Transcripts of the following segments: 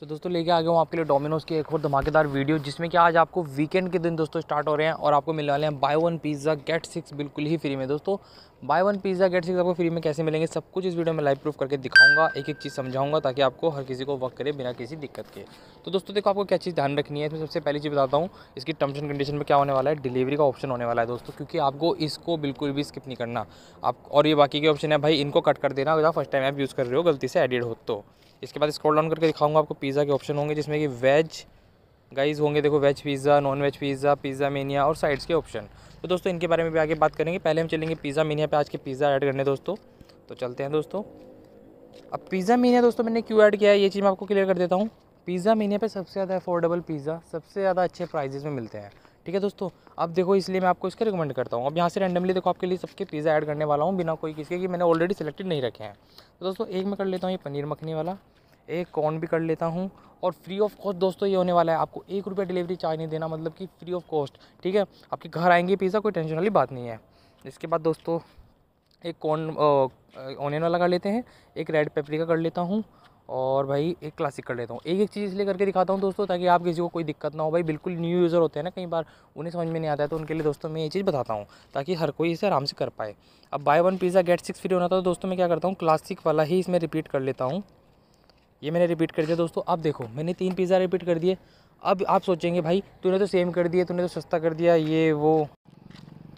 सो so, दोस्तों लेके आ गया हूँ आपके लिए डोमिनोज़ की एक और धमाकेदार वीडियो जिसमें कि आज आपको वीकेंड के दिन दोस्तों स्टार्ट हो रहे हैं और आपको मिलने वाले हैं buy one pizza get six बिल्कुल ही फ्री में दोस्तों buy one pizza get six आपको फ्री में कैसे मिलेंगे सब कुछ इस वीडियो में लाइव प्रूफ करके दिखाऊंगा एक एक चीज़ समझाऊंगा ताकि आपको हर किसी को वर्क करे बिना किसी दिक्कत के तो दोस्तों देखो आपको क्या चीज़ ध्यान रखनी है इसमें सबसे पहली चीज़ बताता हूँ इसकी टर्म्स एंड कंडीशन में क्या होने वाला है डिलीवरी का ऑप्शन होने वाला है दोस्तों क्योंकि आपको इसको बिल्कुल भी स्किप नहीं करना आप और ये बाकी के ऑप्शन है भाई इनको कट कर देना अगर फर्स्ट टाइम आप यूज़ कर रहे हो गलती से एडिड हो तो इसके बाद स्क्रॉल डाउन करके दिखाऊंगा आपको पिज़्ज़ा के ऑप्शन होंगे जिसमें कि वेज गाइस होंगे देखो veg pizza non veg pizza pizza mania और साइड्स के ऑप्शन तो दोस्तों इनके बारे में भी आगे बात करेंगे पहले हम चलेंगे पिज़्ज़ा मेनिया पे आज के पिज़्ज़ा ऐड करने दोस्तों तो चलते हैं दोस्तों अब पिज़्ज़ा मेनिया दोस्तों मैंने क्यों ऐड किया है ये चीज़ मैं आपको क्लियर कर देता हूँ पिज़्ज़ा मेनिया पर सबसे ज़्यादा अफोर्डेबल पिज़्ज़ा सबसे ज़्यादा अच्छे प्राइजेज़ में मिलते हैं ठीक है दोस्तों अब देखो इसलिए मैं आपको इसका रिकमेंड करता हूँ अब यहाँ से रैंडमली देखो आपके लिए सबके पिज़्ज़ा ऐड करने वाला हूँ बिना कोई किसके कि मैंने ऑलरेडी सेलेक्टेड नहीं रखे हैं तो दोस्तों एक मैं कर लेता हूँ ये पनीर मखनी वाला एक कॉर्न भी कर लेता हूँ और फ्री ऑफ कॉस्ट दोस्तों ये होने वाला है आपको एक रुपया डिलीवरी चार्ज नहीं देना मतलब कि फ्री ऑफ कॉस्ट ठीक है आपके घर आएंगे पिज़्ज़ा कोई टेंशन वाली बात नहीं है इसके बाद दोस्तों एक कॉर्न ऑनियन वाला कर लेते हैं एक रेड पेपरी का कर लेता हूँ और भाई एक क्लासिक कर लेता हूँ एक एक चीज़ इसलिए करके दिखाता हूँ दोस्तों ताकि आप किसी को कोई दिक्कत ना हो भाई बिल्कुल न्यू यूज़र होते हैं ना कई बार उन्हें समझ में नहीं आता है तो उनके लिए दोस्तों मैं ये चीज़ बताता हूँ ताकि हर कोई इसे आराम से कर पाए अब buy one pizza get six free होना था तो दोस्तों मैं क्या करता हूँ क्लासिक वाला ही इसमें रिपीट कर लेता हूँ ये मैंने रिपीट कर दिया दोस्तों अब देखो मैंने तीन पिज़्ज़ा रिपीट कर दिए अब आप सोचेंगे भाई तूने तो सेम कर दिया तूने तो सस्ता कर दिया ये वो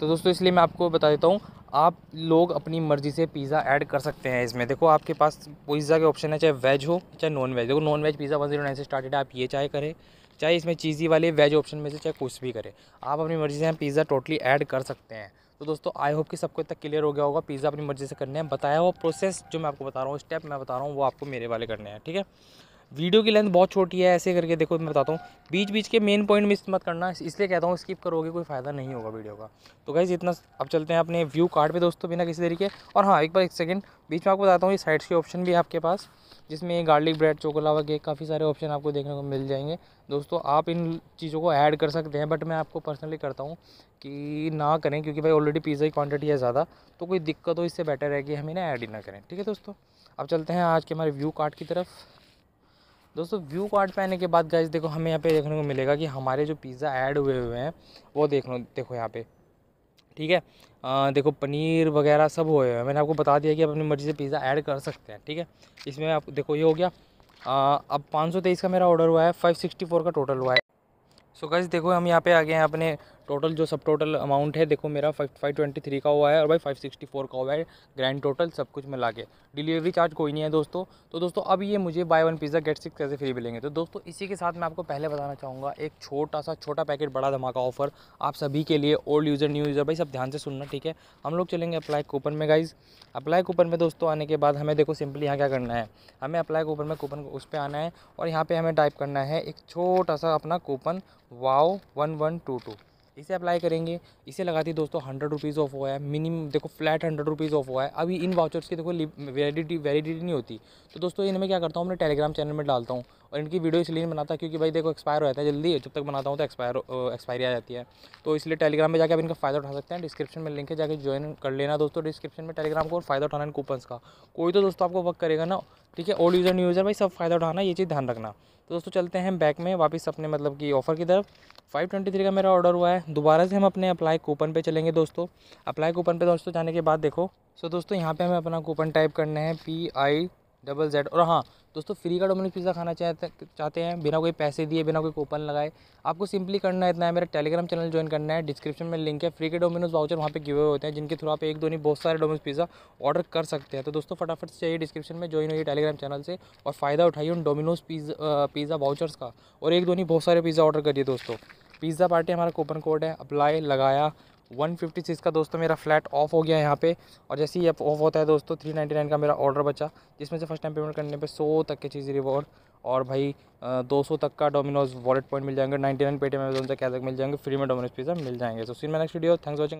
तो दोस्तों इसलिए मैं आपको बता देता हूँ आप लोग अपनी मर्ज़ी से पिज़्ज़ा ऐड कर सकते हैं इसमें देखो आपके पास पिज़्ज़ा के ऑप्शन है चाहे वेज हो चाहे नॉन वेज देखो non veg pizza one zero nine से स्टार्टेड है आप ये चाहे करें चाहे इसमें चीज़ी वाले वेज ऑप्शन में से चाहे कुछ भी करें आप अपनी मर्ज़ी से हम पिज़्ज़ा टोटली ऐड कर सकते हैं तो दोस्तों आई होप कि सबको इतना क्लियर हो गया होगा पिज़्ज़ा अपनी मर्ज़ी से करने हैं बताया वो प्रोसेस जो मैं आपको बता रहा हूँ स्टेप मैं बता रहा हूँ वो आपको मेरे वाले करने हैं ठीक है वीडियो की लेंथ बहुत छोटी है ऐसे करके देखो मैं बताता हूँ बीच बीच के मेन पॉइंट मिस मत करना इसलिए कहता हूँ स्किप करोगे कोई फ़ायदा नहीं होगा वीडियो का तो गाइज़ इतना अब चलते हैं अपने व्यू कार्ड पे दोस्तों बिना किसी तरीके और हाँ एक बार एक सेकंड बीच में आपको बताता हूँ ये साइड्स के ऑप्शन भी आपके पास जिसमें गार्लिक ब्रेड चोकोलावा केक काफ़ी सारे ऑप्शन आपको देखने को मिल जाएंगे दोस्तों आप इन चीज़ों को ऐड कर सकते हैं बट मैं आपको पर्सनली करता हूँ कि ना करें क्योंकि भाई ऑलरेडी पिज़्ज़ा की क्वान्टिटी है ज़्यादा तो कोई दिक्कत हो इससे बेटर है कि हम इन्हें ऐड ही ना करें ठीक है दोस्तों अब चलते हैं आज के हमारे व्यू कार्ड की तरफ दोस्तों व्यू कार्ड पे आने के बाद गाइज देखो हमें यहाँ पे देखने को मिलेगा कि हमारे जो पिज़्ज़ा ऐड हुए हुए हैं वो देख लो देखो यहाँ पे ठीक है आ, देखो पनीर वगैरह सब हुए हुए हैं मैंने आपको बता दिया कि आप अपनी मर्ज़ी से पिज़्ज़ा ऐड कर सकते हैं ठीक है इसमें आप देखो ये हो गया आ, अब पाँच का मेरा ऑर्डर हुआ है फाइव का टोटल हुआ है सो so गाइज देखो हम यहाँ पर आ गए हैं अपने टोटल जो सब टोटल अमाउंट है देखो मेरा फाइव ट्वेंटी थ्री का हुआ है और भाई फाइव सिक्सटी फोर का हुआ है ग्रैंड टोटल सब कुछ मिला के डिलीवरी चार्ज कोई नहीं है दोस्तों तो दोस्तों अब ये मुझे buy one pizza get six कैसे फ्री मिलेंगे तो दोस्तों इसी के साथ मैं आपको पहले बताना चाहूँगा एक छोटा सा छोटा पैकेट बड़ा धमाका ऑफर आप सभी के लिए ओल्ड यूज़र न्यू यूज़र भाई सब ध्यान से सुनना ठीक है हम लोग चलेंगे अप्लाई कूपन में गाइज़ अप्लाई कूपन में दोस्तों आने के बाद हमें देखो सिंपली यहाँ क्या करना है हमें अप्लाई कूपन में कूपन उस पर आना है और यहाँ पर हमें टाइप करना है एक छोटा सा अपना coupon wow one one two two इसे अप्लाई करेंगे इसे लगा दी दोस्तों हंड्रेड रुपीज़ ऑफ हुआ है मिनिमम देखो फ्लैट हंड्रेड रुपीज़ ऑफ हुआ है अभी इन वाउचर्स की देखो वैलिडिटी वैलिडिटी नहीं होती तो दोस्तों इनमें क्या करता हूँ अपने टेलीग्राम चैनल में डालता हूँ और इनकी वीडियो इसलिए नहीं बनाता क्योंकि भाई देखो एक्सपायर हो जाता है जल्दी जब तक बनाता हूँ तो एक्सपायर एक्सपायरी आ जाती है तो इसलिए टेलीग्राम में जाकर आप इनका फ़ायदा उठा सकते हैं डिस्क्रिप्शन में लिंक है जाकर ज्वाइन कर लेना दोस्तों डिस्क्रिप्शन में टेलीग्राम को फ़ायदा उठाना है का कोई तो दोस्तों आपको वर्क करेगा ना ठीक है ओल्ड यूज़र न्यू यूज़र भाई सब फ़ायदा उठाना ये चीज़ ध्यान रखना तो दोस्तों चलते हैं बैक में वापस अपने मतलब कि ऑफ़र की तरफ फाइव ट्वेंटी थ्री का मेरा ऑर्डर हुआ है दोबारा से हम अपने अप्लाई कूपन पे चलेंगे दोस्तों अप्लाई कूपन पे दोस्तों जाने के बाद देखो सो दोस्तों यहाँ पे हमें अपना कूपन टाइप करना है पी आई डबल जेड और हाँ दोस्तों फ्री का डोमिनोज पिज़्ज़ा खाना चाहते चाहते हैं बिना कोई पैसे दिए बिना कोई कूपन लगाए आपको सिंपली करना है इतना है मेरा टेलीग्राम चैनल ज्वाइन करना है डिस्क्रिप्शन में लिंक है फ्री के डोमिनोज वाउचर वहाँ पे गिवे होते हैं जिनके थ्रू आप एक दो नहीं बहुत सारे डोमिनोज पिज़्ज़ा ऑर्डर कर सकते हैं तो दोस्तों फटाफट से चाहिए डिस्क्रिप्शन में ज्वाइन होइए टेलीग्राम चैनल से और फ़ायदा उठाइए उन डोमिनोज पिज़्ज़ा पिज़्ज़ा वाउचर्स का और एक दो नहीं बहुत सारे पिज़्ज़ा ऑर्डर करिए दोस्तों पिज़्ज़ा पार्टी हमारा कूपन कोड है अप्लाई लगाया 156 का दोस्तों मेरा फ्लैट ऑफ हो गया यहाँ पे और जैसे ही ऑफ होता है दोस्तों 399 का मेरा ऑर्डर बचा जिसमें से फर्स्ट टाइम पेमेंट करने पे 100 तक की चीज़ रिवॉर्ड और भाई दो सौ तक का डोमिनोज वॉलेट पॉइंट मिल जाएंगे 99 नाइन पेटीएम अमेजोन से कैश मिल जाएंगे फ्री में डोमिनोज पिज़्ज़ा मिल जाएंगे सो सीन मैं नेक्स्ट वीडियो थैंक्स वॉचिंग